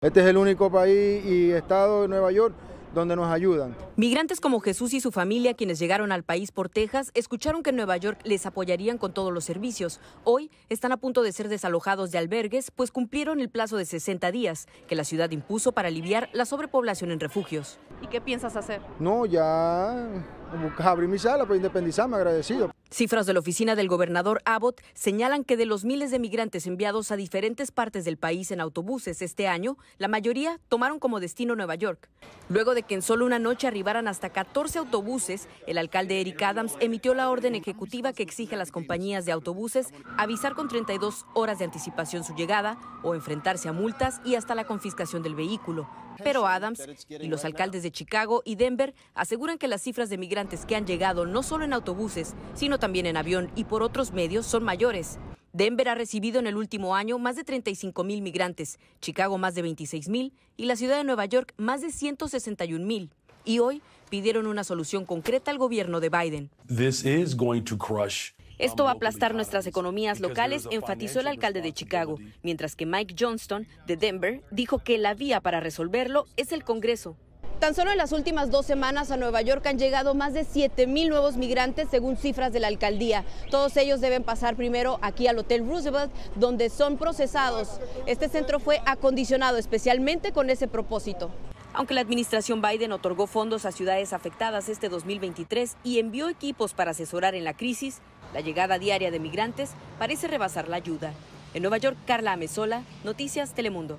Este es el único país y estado de Nueva York donde nos ayudan. Migrantes como Jesús y su familia, quienes llegaron al país por Texas, escucharon que en Nueva York les apoyarían con todos los servicios. Hoy están a punto de ser desalojados de albergues, pues cumplieron el plazo de 60 días que la ciudad impuso para aliviar la sobrepoblación en refugios. ¿Y qué piensas hacer? No, ya abrí mi sala para pues independizarme, agradecido. Cifras de la oficina del gobernador Abbott señalan que de los miles de migrantes enviados a diferentes partes del país en autobuses este año, la mayoría tomaron como destino Nueva York. Luego de que en solo una noche arribaran hasta 14 autobuses, el alcalde Eric Adams emitió la orden ejecutiva que exige a las compañías de autobuses avisar con 32 horas de anticipación su llegada o enfrentarse a multas y hasta la confiscación del vehículo. Pero Adams y los alcaldes de Chicago y Denver aseguran que las cifras de migrantes que han llegado no solo en autobuses, sino también en avión y por otros medios son mayores. Denver ha recibido en el último año más de 35 mil migrantes, Chicago más de 26 mil y la ciudad de Nueva York más de 161 mil. Y hoy pidieron una solución concreta al gobierno de Biden. esto va a aplastar nuestras economías locales, enfatizó el alcalde de Chicago, mientras que Mike Johnston, de Denver, dijo que la vía para resolverlo es el Congreso, Tan solo en las últimas dos semanas a Nueva York han llegado más de 7 mil nuevos migrantes, según cifras de la alcaldía. Todos ellos deben pasar primero aquí al Hotel Roosevelt, donde son procesados. Este centro fue acondicionado especialmente con ese propósito. Aunque la administración Biden otorgó fondos a ciudades afectadas este 2023 y envió equipos para asesorar en la crisis, la llegada diaria de migrantes parece rebasar la ayuda. En Nueva York, Carla Amezola, Noticias Telemundo.